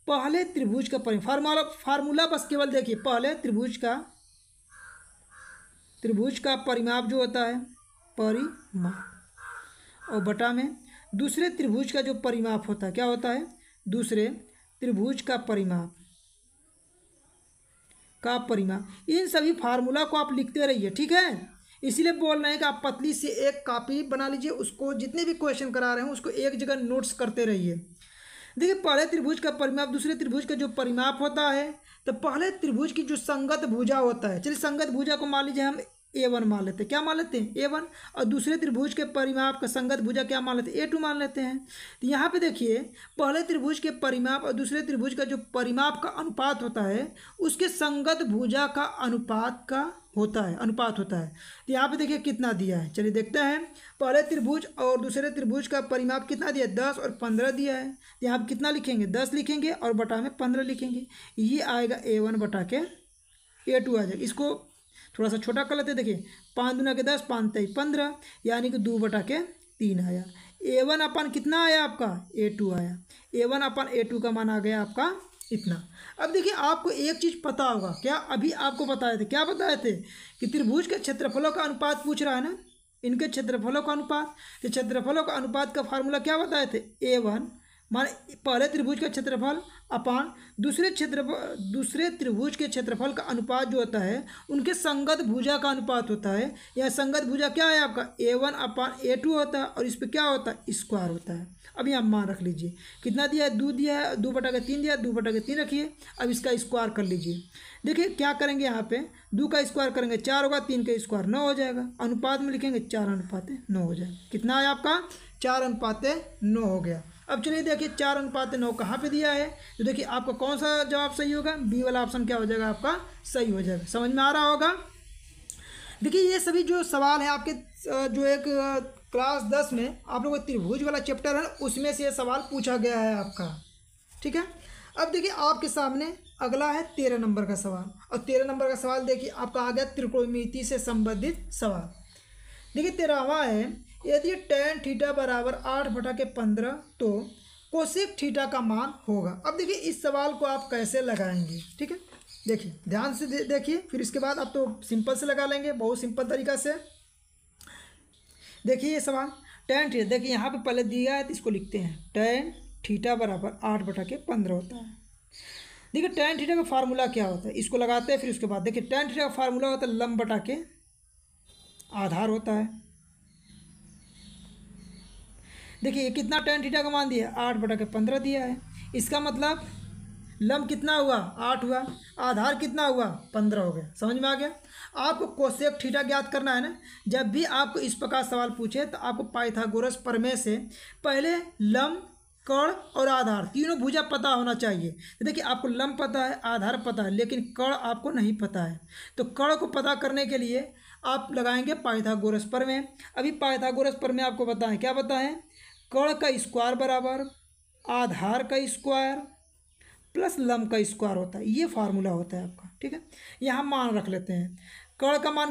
पहले त्रिभुज का परिमाप फार्मूला फार्मूला बस केवल देखिए पहले त्रिभुज का त्रिभुज का परिमाप जो होता है परिमाप और बटा में दूसरे त्रिभुज का जो परिमाप होता है क्या होता है दूसरे त्रिभुज का परिमाप का परिमाप इन सभी फार्मूला को आप लिखते रहिए ठीक है इसीलिए बोल रहे हैं कि आप पतली से एक कॉपी बना लीजिए उसको जितने भी क्वेश्चन करा रहे हैं उसको एक जगह नोट्स करते रहिए देखिए पहले त्रिभुज का परिमाप दूसरे त्रिभुज का जो परिमाप होता है तो पहले त्रिभुज की जो संगत भुजा होता है चलिए संगत भुजा को मान लीजिए हम ए वन मान लेते हैं क्या मान लेते हैं ए वन और दूसरे त्रिभुज के परिमाप का संगत भुजा क्या मान लेते हैं ए टू मान लेते हैं तो यहाँ पे देखिए पहले त्रिभुज के परिमाप और दूसरे त्रिभुज का जो परिमाप का अनुपात होता है उसके संगत भुजा का अनुपात का होता है अनुपात होता है तो यहाँ पे देखिए कितना दिया है चलिए देखते हैं पहले त्रिभुज और दूसरे त्रिभुज का परिमाप कितना दिया है दस और पंद्रह दिया है तो यहाँ पर कितना लिखेंगे दस लिखेंगे और बटा में पंद्रह लिखेंगे ये आएगा ए वन बटा के ए टू आ जाएगा इसको थोड़ा सा छोटा कर लेते देखिए पाँच दुना के दस पाँच तेईस पंद्रह यानी कि दो बटा के तीन आया ए वन अपन कितना आया आपका ए टू आया ए वन अपन ए टू का मान आ गया आपका इतना अब देखिए आपको एक चीज़ पता होगा क्या अभी आपको बताए थे क्या बताए थे कि त्रिभुज के क्षेत्रफलों का अनुपात पूछ रहा है ना इनके क्षेत्रफलों का अनुपात तो क्षेत्रफलों का अनुपात का फार्मूला क्या बताए थे ए वन माने पहले त्रिभुज का क्षेत्रफल अपान दूसरे क्षेत्र दूसरे त्रिभुज के क्षेत्रफल का अनुपात जो होता है उनके संगत भुजा का अनुपात होता है या संगत भुजा क्या है आपका ए वन अपान ए टू होता है और इस पर क्या होता है स्क्वायर होता है अब यहाँ मान रख लीजिए कितना दिया है दो दिया है दो बटा के तीन दिया दो बटा के तीन रखिए अब इसका स्क्वायर कर लीजिए देखिए क्या करेंगे यहाँ पर दो का स्क्वायर करेंगे चार होगा तीन का स्क्वायर नौ हो जाएगा अनुपात में लिखेंगे चार अनुपात नौ हो जाएगा कितना है आपका चार अनुपात नौ हो गया अब चलिए देखिए चार अनुपात नौ कहाँ पे दिया है तो देखिए आपका कौन सा जवाब सही होगा बी वाला ऑप्शन क्या हो जाएगा आपका सही हो जाएगा समझ में आ रहा होगा देखिए ये सभी जो सवाल है आपके जो एक क्लास दस में आप लोगों का त्रिभुज वाला चैप्टर है उसमें से ये सवाल पूछा गया है आपका ठीक है अब देखिए आपके सामने अगला है तेरह नंबर का सवाल और तेरह नंबर का सवाल देखिए आपका आ गया त्रिकोणमिति से संबंधित सवाल देखिए तेरहवा है यदि टेन थीटा बराबर आठ बटा के पंद्रह तो कोशिक थीटा का मान होगा अब देखिए इस सवाल को आप कैसे लगाएंगे ठीक है देखिए ध्यान से दे, देखिए फिर इसके बाद आप तो सिंपल से लगा लेंगे बहुत सिंपल तरीका से देखिए ये सवाल टेन थीटा देखिए यहाँ पे पहले दिया है तो इसको लिखते हैं टेन थीटा बराबर आठ बटा के पंद्रह होता है देखिए टेन थीटा का फार्मूला क्या होता है इसको लगाते हैं फिर उसके बाद देखिए टेन थीटा का फार्मूला होता है लम बटा के आधार होता है देखिए कितना टेन थीटा का मान दिया आठ बटा के पंद्रह दिया है इसका मतलब लम कितना हुआ आठ हुआ आधार कितना हुआ पंद्रह हो गया समझ में आ गया आपको कोशेक थीटा ज्ञात करना है ना जब भी आपको इस प्रकार सवाल पूछे तो आपको पाइथागोरस प्रमेय से पहले लम कण और आधार तीनों भुजा पता होना चाहिए तो देखिए आपको लम पता है आधार पता है लेकिन कण आपको नहीं पता है तो कण को पता करने के लिए आप लगाएंगे पाइथागोरस पर में अभी पाइथागोरस पर में आपको बताएं क्या बताएं कण का स्क्वायर बराबर आधार का स्क्वायर प्लस लम का स्क्वायर होता है ये फार्मूला होता है आपका ठीक है यहाँ मान रख लेते हैं कण का मान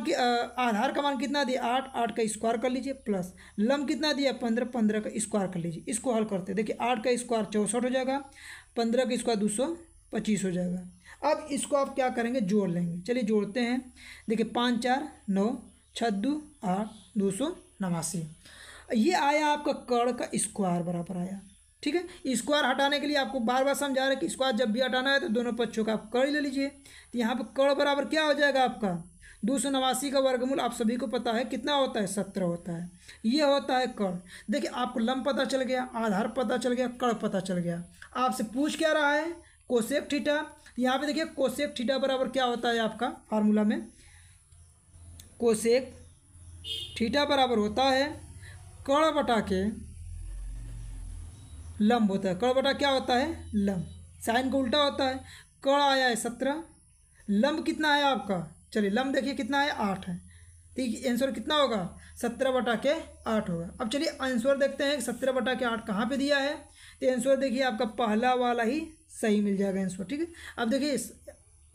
आधार का मान कितना दिया आठ आठ का स्क्वायर कर लीजिए प्लस लम कितना दिया पंद्रह पंद्रह का स्क्वायर कर लीजिए इसको हल करते हैं देखिए आठ का स्क्वायर चौंसठ हो जाएगा पंद्रह का स्क्वायर दो सौ पच्चीस हो जाएगा अब इसको आप क्या करेंगे जोड़ लेंगे चलिए जोड़ते हैं देखिए पाँच चार नौ छः दो आठ दो सौ नवासी ये आया आपका कर्ण का स्क्वायर बराबर आया ठीक है स्क्वायर हटाने के लिए आपको बार बार समझा रहा है कि स्क्वायर जब भी हटाना है तो दोनों पक्षों का आप कर्ण ले लीजिए तो यहाँ पर कर्ण बराबर क्या हो जाएगा आपका दो सौ नवासी का वर्गमूल आप सभी को पता है कितना होता है सत्रह होता है ये होता है कर्ण देखिए आपको लंब पता चल गया आधार पता चल गया कर्ण पता चल गया आपसे पूछ क्या रहा है कोसेक ठीठा यहाँ पे देखिए कोसेक ठीठा बराबर क्या होता है आपका फार्मूला में कोसेक ठीठा बराबर होता है कड़ बटा के लंब होता है कड़ बटा क्या होता है लंब साइन का उल्टा होता है कड़ आया है सत्रह लंब कितना है आपका चलिए लंब देखिए कितना है आठ है ठीक आंसर कितना होगा सत्रह बटा के आठ होगा अब चलिए आंसर देखते हैं सत्रह बटा के आठ कहाँ पे दिया है तो आंसर देखिए आपका पहला वाला ही सही मिल जाएगा आंसर ठीक है अब देखिए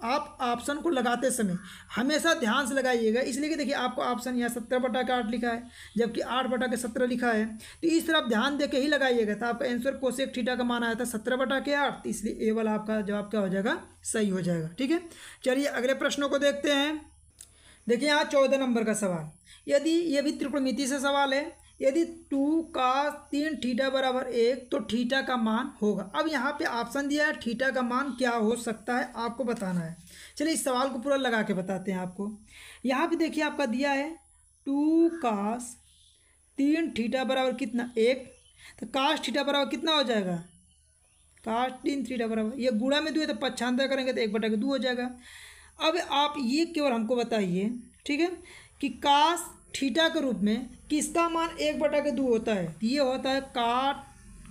आप ऑप्शन को लगाते समय हमेशा ध्यान से लगाइएगा इसलिए कि देखिए आपको ऑप्शन यहाँ सत्रह बटा के आठ लिखा है जबकि आठ बटा के सत्रह लिखा है तो इस तरह आप ध्यान दे के ही लगाइएगा तो आपका आंसर कोशेक ठीठा का मान आया था सत्रह बटा के आठ तो इसलिए ए वाला आपका जवाब क्या हो जाएगा सही हो जाएगा ठीक है चलिए अगले प्रश्नों को देखते हैं देखिए यहाँ चौदह नंबर का सवाल यदि ये भी त्रिकोणमिति से सवाल है यदि टू का तीन ठीठा बराबर एक तो ठीटा का मान होगा अब यहाँ पे ऑप्शन दिया है ठीटा का मान क्या हो सकता है आपको बताना है चलिए इस सवाल को पूरा लगा के बताते हैं आपको यहाँ पे देखिए आपका दिया है टू कास तीन ठीठा बराबर कितना एक तो काश ठीठा बराबर कितना हो जाएगा काश तीन थीटा बराबर ये गुड़ा में दो है तो पच्छांतर करेंगे तो एक बटा के दो हो जाएगा अब आप ये केवल हमको बताइए ठीक है कि काश थीटा के रूप में किसका मान एक बटा के दो होता है ये होता है काट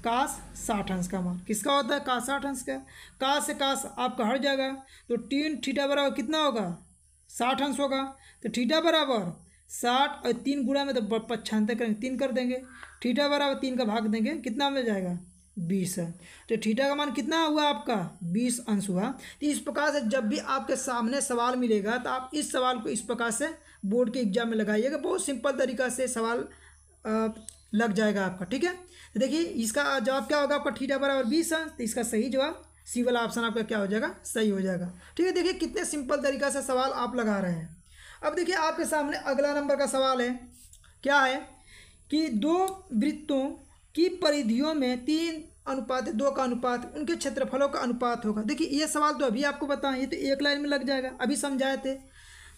कास साठ अंश का मान किसका होता है काश साठ अंश का काश से काश आपका हट जाएगा तो तीन ठीठा बराबर कितना होगा साठ अंश होगा तो ठीठा बराबर साठ और तीन गुड़ा में तो पच्छानते करेंगे तीन कर देंगे ठीठा बराबर तीन का भाग देंगे कितना मिल जाएगा बीस है तो ठीठा का मान कितना हुआ आपका बीस अंश हुआ तो इस प्रकार से जब भी आपके सामने सवाल मिलेगा तो आप इस सवाल को इस प्रकार से बोर्ड के एग्जाम में लगाइएगा बहुत सिंपल तरीका से सवाल लग जाएगा आपका ठीक है तो देखिए इसका जवाब क्या होगा आपका ठीटा बराबर बीस है तो इसका सही जवाब सी वाला ऑप्शन आपका क्या हो जाएगा सही हो जाएगा ठीक है देखिए कितने सिंपल तरीका से सवाल आप लगा रहे हैं अब देखिए आपके सामने अगला नंबर का सवाल है क्या है कि दो वृत्तों की परिधियों में तीन अनुपात दो का अनुपात उनके क्षेत्रफलों का अनुपात होगा देखिए ये सवाल तो अभी आपको बताएं ये तो एक लाइन में लग जाएगा अभी समझाए थे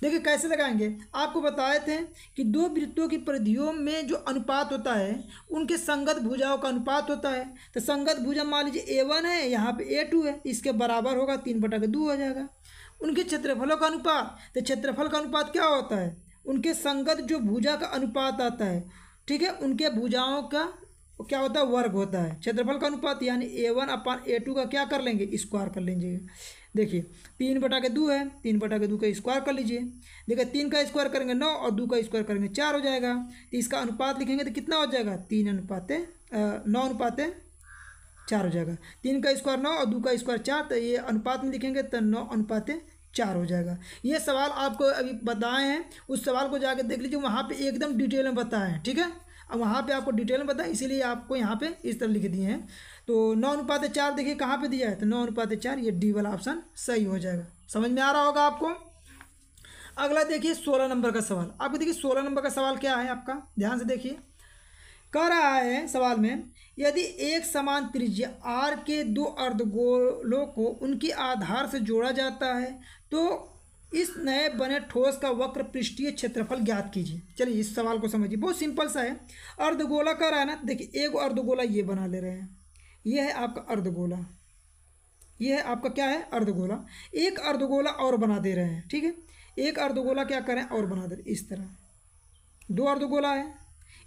देखिए कैसे लगाएंगे आपको बताए थे कि दो वृत्तों की परिधियों में जो अनुपात होता है उनके संगत भुजाओं का अनुपात होता है तो संगत भुजा मान लीजिए ए वन है यहाँ पे ए टू है इसके बराबर होगा तीन बटा के दो हो जाएगा उनके क्षेत्रफलों का अनुपात तो क्षेत्रफल का अनुपात क्या होता है उनके संगत जो भुजा का अनुपात आता है ठीक है उनके भुजाओं का क्या होता है वर्ग होता है क्षेत्रफल का अनुपात यानी ए वन अपान ए टू का क्या कर लेंगे स्क्वायर कर लेंगे देखिए तीन बटा के दो है तीन बटा के दो का स्क्वायर कर लीजिए देखिए तीन का स्क्वायर करेंगे नौ और दो का स्क्वायर करेंगे चार हो जाएगा तो इसका अनुपात लिखेंगे तो कितना हो जाएगा तीन अनुपात नौ अनुपात चार हो जाएगा तीन का स्क्वायर नौ और दो का स्क्वायर चार तो ये अनुपात में लिखेंगे तो नौ अनुपात चार हो जाएगा ये सवाल आपको अभी बताए हैं उस सवाल को जाकर देख लीजिए वहाँ पे एकदम डिटेल में बताए हैं ठीक है अब वहाँ पे आपको डिटेल में बताया इसीलिए आपको यहाँ पे इस तरह लिख दिए हैं तो नौ अनुपात चार देखिए कहाँ पे दिया है तो नौ अनुपात चार ये डी वाला ऑप्शन सही हो जाएगा समझ में आ रहा होगा आपको अगला देखिए सोलह नंबर का सवाल आपको देखिए सोलह नंबर का सवाल क्या है आपका ध्यान से देखिए कह रहा है सवाल में यदि एक समान त्रिज्य आर के दो अर्धगोलों को उनके आधार से जोड़ा जाता है तो इस नए बने ठोस का वक्र पृष्ठीय क्षेत्रफल ज्ञात कीजिए चलिए इस सवाल को समझिए बहुत सिंपल सा है अर्धगोला का रहा है ना देखिए एक अर्धगोला ये बना ले रहे हैं यह है आपका अर्धगोला यह है आपका क्या है अर्धगोला एक अर्धगोला और बना दे रहे हैं ठीक है एक अर्धगोला क्या करें और बना दे इस तरह दो अर्धगोला है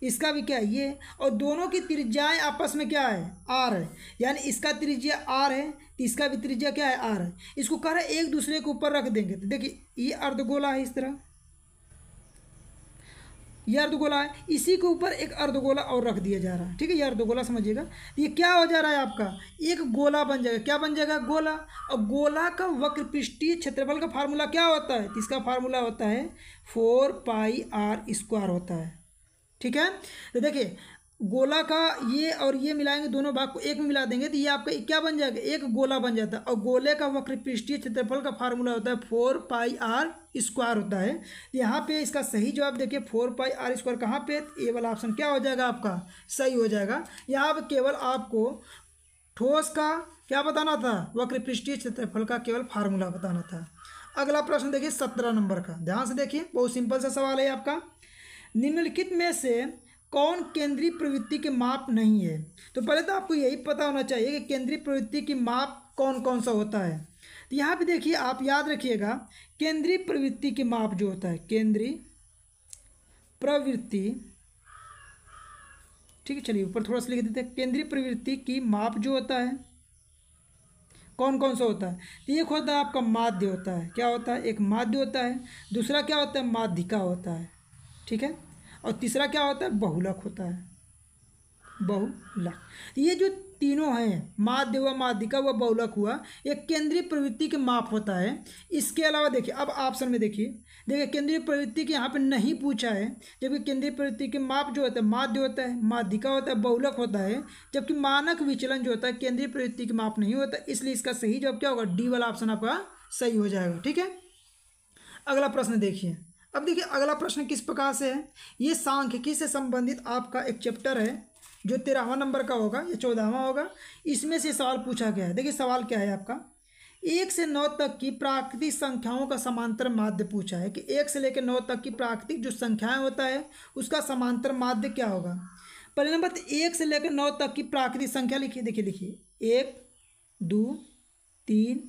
इसका भी क्या है ये और दोनों की त्रिज्याएं आपस में क्या है आर है यानी इसका त्रिज्या आर है तो इसका भी त्रिज्या क्या है आर है इसको कह रहे एक दूसरे के ऊपर रख देंगे तो देखिए ये अर्धगोला है इस तरह ये अर्धगोला है इसी के ऊपर एक अर्धगोला और रख दिया जा रहा है ठीक है ये अर्धगोला समझिएगा ये क्या हो जा रहा है आपका एक गोला बन जाएगा क्या बन जाएगा गोला और गोला का वक्र पृष्ठीय क्षेत्रफल का फार्मूला क्या होता है तो इसका फार्मूला होता है फोर पाई आर स्क्वायर होता है ठीक है तो देखिए गोला का ये और ये मिलाएंगे दोनों भाग को एक में मिला देंगे तो ये आपका क्या बन जाएगा एक गोला बन जाता है और गोले का वक्र पृष्ठीय क्षेत्रफल का फार्मूला होता है फोर पाई आर स्क्वायर होता है तो यहाँ पे इसका सही जवाब देखिए फोर पाई आर स्क्वायर कहाँ पे ए वाला ऑप्शन क्या हो जाएगा आपका सही हो जाएगा यहाँ पर केवल आपको ठोस का क्या बताना था वक्र पृष्ठीय क्षेत्रफल का केवल फार्मूला बताना था अगला प्रश्न देखिए सत्रह नंबर का ध्यान से देखिए बहुत सिंपल सा सवाल है आपका निम्नलिखित में से कौन केंद्रीय प्रवृत्ति के माप नहीं है तो पहले तो आपको यही पता होना चाहिए कि केंद्रीय प्रवृत्ति की माप कौन कौन सा होता है तो यहाँ पे देखिए आप याद रखिएगा केंद्रीय प्रवृत्ति के माप जो होता है केंद्रीय प्रवृत्ति ठीक है चलिए ऊपर थोड़ा सा लिख देते हैं केंद्रीय प्रवृत्ति की माप जो होता है कौन कौन सा होता है तो एक होता है आपका माध्य होता है क्या होता है एक माध्य होता है दूसरा क्या होता है माध्यिका होता है ठीक है और तीसरा क्या होता है बहुलक होता है बहुलक ये जो तीनों हैं माध्य हुआ माध्यिका हुआ बहुलक हुआ ये केंद्रीय प्रवृत्ति के माप होता है इसके अलावा देखिए अब ऑप्शन में देखिए देखिए केंद्रीय प्रवृत्ति के यहाँ पे नहीं पूछा है जबकि केंद्रीय प्रवृत्ति के माप जो होता है माध्य होता है माध्यिका होता है बहुलक होता है जबकि मानक विचलन जो होता है केंद्रीय प्रवृत्ति के माप नहीं होता इसलिए इसका सही जवाब क्या होगा डी वाला ऑप्शन आपका सही हो जाएगा ठीक है अगला प्रश्न देखिए अब देखिए अगला प्रश्न किस प्रकार से है ये सांख्यिकी से संबंधित आपका एक चैप्टर है जो तेरहवा नंबर का होगा या चौदहवा होगा इसमें से सवाल पूछा गया है देखिए सवाल क्या है आपका एक से नौ तक की प्राकृतिक संख्याओं का समांतर माध्य पूछा है कि एक से लेकर नौ तक की प्राकृतिक जो संख्याएं होता है उसका समांतर माध्य क्या होगा पहले नंबर तो एक से लेकर नौ तक की प्राकृतिक संख्या लिखिए देखिए लिखिए एक दो तीन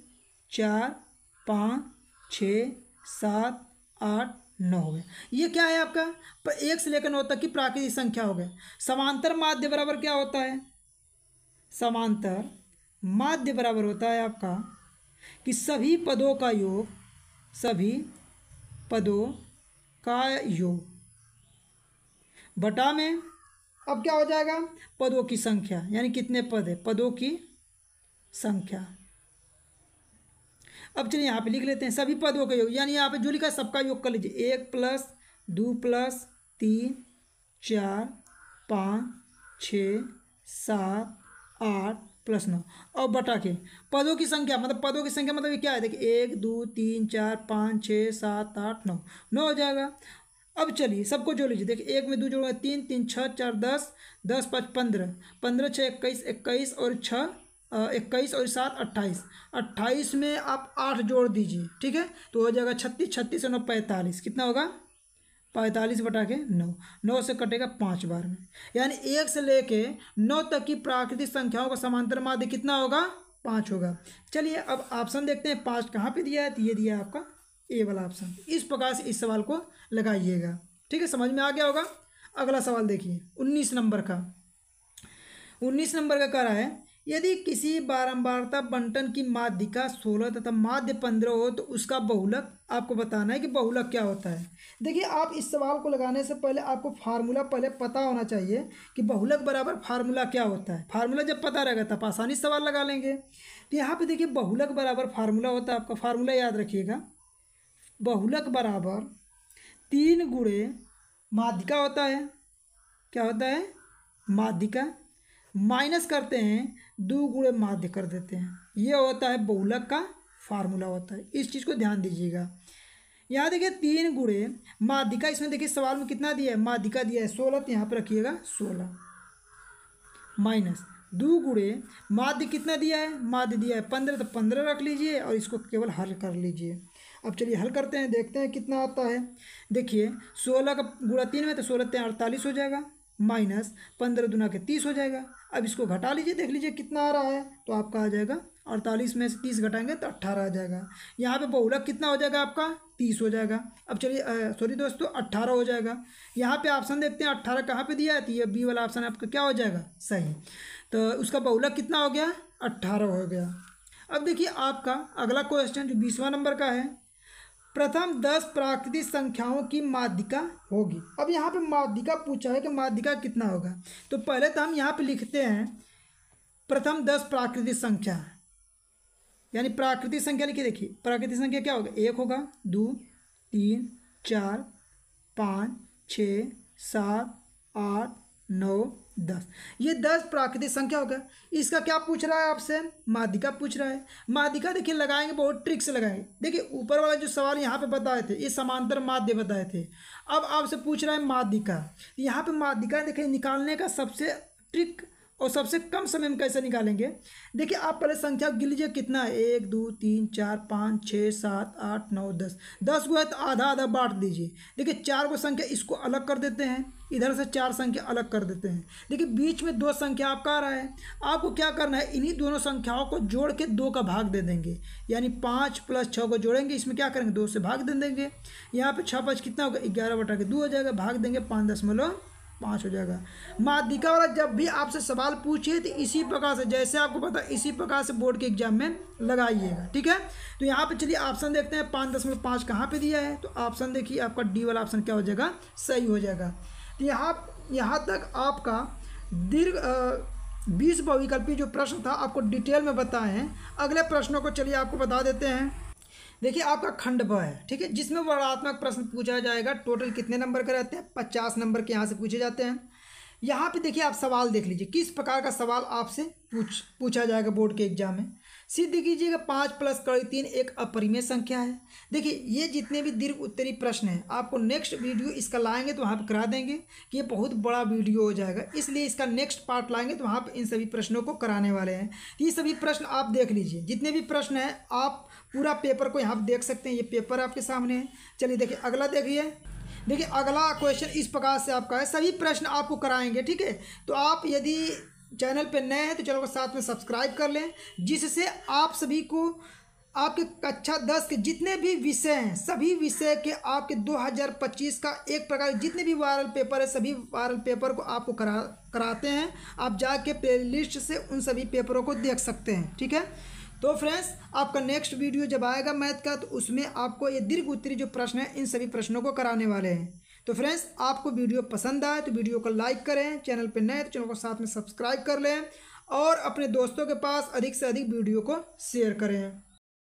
चार पाँच छ सात आठ नौ हो गया ये क्या है आपका एक से लेकर नौ तक की प्राकृतिक संख्या हो गए समांतर माध्य बराबर क्या होता है समांतर माध्य बराबर होता है आपका कि सभी पदों का योग सभी पदों का योग बटा में अब क्या हो जाएगा पदों की संख्या यानी कितने पद है पदों की संख्या अब चलिए यहाँ पे लिख लेते हैं सभी पदों का योग यानी यहाँ पे जो लिखा है सबका योग कर लीजिए एक प्लस दो प्लस तीन चार पाँच छ सात आठ प्लस नौ और बटा के पदों की संख्या मतलब पदों की संख्या मतलब ये क्या है देखिए एक दो तीन चार पाँच छः सात आठ नौ नौ हो जाएगा अब चलिए सबको जोड़ लीजिए देखिए एक में दो जोड़ूंगा तीन तीन छः चार दस दस पाँच पंद्रह पंद्रह छः इक्कीस इक्कीस और छः इक्कीस और सात अट्ठाईस अट्ठाईस में आप आठ जोड़ दीजिए ठीक है तो हो जाएगा छत्तीस छत्तीस और नौ पैंतालीस कितना होगा पैंतालीस बटा के नौ नौ से कटेगा पाँच बार में यानी एक से लेके नौ तक की प्राकृतिक संख्याओं का समांतर माध्य कितना होगा पाँच होगा चलिए अब ऑप्शन देखते हैं पाँच कहाँ पे दिया है तो ये दिया है आपका ए वाला ऑप्शन इस प्रकार से इस सवाल को लगाइएगा ठीक है समझ में आ गया होगा अगला सवाल देखिए उन्नीस नंबर का उन्नीस नंबर का कह रहा है यदि किसी बारंबारता बंटन की माध्यिका सोलह तथा माध्य पंद्रह हो तो उसका बहुलक आपको बताना है कि बहुलक क्या होता है देखिए आप इस सवाल को लगाने से पहले आपको फार्मूला पहले पता होना चाहिए कि बहुलक बराबर फार्मूला क्या होता है फार्मूला जब पता रहेगा तब आसानी सवाल लगा लेंगे तो यहाँ पर देखिए बहुलक बराबर फार्मूला होता है आपका फार्मूला याद रखिएगा बहुलक बराबर तीन गुड़े माध्यिका होता है क्या होता है माध्यिका माइनस करते हैं दो गुड़े माध्य कर देते हैं यह होता है बहुलक का फार्मूला होता है इस चीज़ को ध्यान दीजिएगा यहाँ देखिए तीन गुड़े माध्यिका इसमें देखिए सवाल में कितना दिया है माध्यिका दिया है सोलह तो यहाँ पर रखिएगा सोलह माइनस दो गुड़े माध्य कितना दिया है माध्य दिया है पंद्रह तो पंद्रह रख लीजिए और इसको केवल हल कर लीजिए अब चलिए हल करते हैं देखते हैं कितना आता है देखिए सोलह का गुड़ा तीन में तो सोलह तीन अड़तालीस हो जाएगा माइनस पंद्रह दुना के तीस हो जाएगा अब इसको घटा लीजिए देख लीजिए कितना आ रहा है तो आपका आ जाएगा अड़तालीस में से तीस घटाएंगे तो अट्ठारह आ जाएगा यहाँ पे बहुलक कितना हो जाएगा आपका तीस हो जाएगा अब चलिए सॉरी दोस्तों अट्ठारह हो जाएगा यहाँ पे ऑप्शन देखते हैं अट्ठारह कहाँ पे दिया है तो ये बी वाला ऑप्शन आपका क्या हो जाएगा सही तो उसका बहुलक कितना हो गया अट्ठारह हो गया अब देखिए आपका अगला क्वेश्चन जो बीसवा नंबर का है प्रथम दस प्राकृतिक संख्याओं की माध्यिका होगी अब यहाँ पे माध्यिका पूछा है कि माध्यिका कितना होगा तो पहले तो हम यहाँ पे लिखते हैं प्रथम दस प्राकृतिक संख्या यानी प्राकृतिक संख्या लिखिए देखिए प्राकृतिक संख्या क्या होगा एक होगा दो तीन चार पाँच छ सात आठ नौ दस ये दस प्राकृतिक संख्या होगा इसका क्या पूछ रहा है आपसे माधिका पूछ रहा है माधिका देखिए लगाएंगे बहुत ट्रिक से लगाएंगे देखिए ऊपर वाला जो सवाल यहाँ पे बताए थे ये समांतर माध्य बताए थे अब आपसे पूछ रहा है माधिका यहाँ पे माधिका देखिए निकालने का सबसे ट्रिक और सबसे कम समय में कैसे निकालेंगे देखिए आप पहले संख्या गिन लीजिए कितना है एक दो तीन चार पाँच छः सात आठ नौ दस दस को है तो आधा आधा बांट दीजिए देखिए चार को संख्या इसको अलग कर देते हैं इधर से चार संख्या अलग कर देते हैं देखिए बीच में दो संख्या आपका आ रहा है आपको क्या करना है इन्हीं दोनों संख्याओं को जोड़ के दो का भाग दे देंगे यानी पाँच प्लस छः को जोड़ेंगे इसमें क्या करेंगे दो से भाग दे देंगे यहाँ पर छः पाँच कितना होगा ग्यारह बटा के दो हो जाएगा भाग देंगे पाँच दशमलव पाँच हो जाएगा माध्यिका वाला जब भी आपसे सवाल पूछिए तो इसी प्रकार से जैसे आपको पता इसी प्रकार से बोर्ड के एग्जाम में लगाइएगा ठीक है तो यहाँ पे चलिए ऑप्शन देखते हैं पाँच दशमलव पाँच कहाँ पर दिया है तो ऑप्शन देखिए आपका डी वाला ऑप्शन क्या हो जाएगा सही हो जाएगा यहाँ यहाँ तक आपका दीर्घ बीस बहुविकल्पी जो प्रश्न था आपको डिटेल में बताए हैं अगले प्रश्नों को चलिए आपको बता देते हैं देखिए आपका खंड ब है ठीक है जिसमें वर्णात्मक प्रश्न पूछा जाएगा टोटल कितने नंबर के रहते हैं पचास नंबर के यहाँ से पूछे जाते हैं यहाँ पे देखिए आप सवाल देख लीजिए किस प्रकार का सवाल आपसे पूछ पूछा जाएगा बोर्ड के एग्जाम में सिद्ध कीजिएगा पाँच प्लस कड़ी तीन एक अपरिमेय संख्या है देखिए ये जितने भी दीर्घ उत्तरी प्रश्न हैं आपको नेक्स्ट वीडियो इसका लाएंगे तो वहाँ पर करा देंगे कि ये बहुत बड़ा वीडियो हो जाएगा इसलिए इसका नेक्स्ट पार्ट लाएंगे तो वहाँ पर इन सभी प्रश्नों को कराने वाले हैं तो ये सभी प्रश्न आप देख लीजिए जितने भी प्रश्न हैं आप पूरा पेपर को यहाँ पर देख सकते हैं ये पेपर आपके सामने है चलिए देखिए अगला देखिए देखिए अगला क्वेश्चन इस प्रकार से आपका है सभी प्रश्न आपको कराएंगे ठीक है तो आप यदि चैनल पर नए हैं तो चैनल को साथ में सब्सक्राइब कर लें जिससे आप सभी को आपके कक्षा दस के जितने भी विषय हैं सभी विषय के आपके 2025 का एक प्रकार जितने भी वायरल पेपर है सभी वायरल पेपर को आपको करा कराते हैं आप जाके प्ले लिस्ट से उन सभी पेपरों को देख सकते हैं ठीक है तो फ्रेंड्स आपका नेक्स्ट वीडियो जब आएगा मैथ का तो उसमें आपको ये दीर्घ उत्तरी जो प्रश्न है इन सभी प्रश्नों को कराने वाले हैं तो फ्रेंड्स आपको वीडियो पसंद आए तो वीडियो को लाइक करें चैनल पर नए तो चैनल को साथ में सब्सक्राइब कर लें और अपने दोस्तों के पास अधिक से अधिक वीडियो को शेयर करें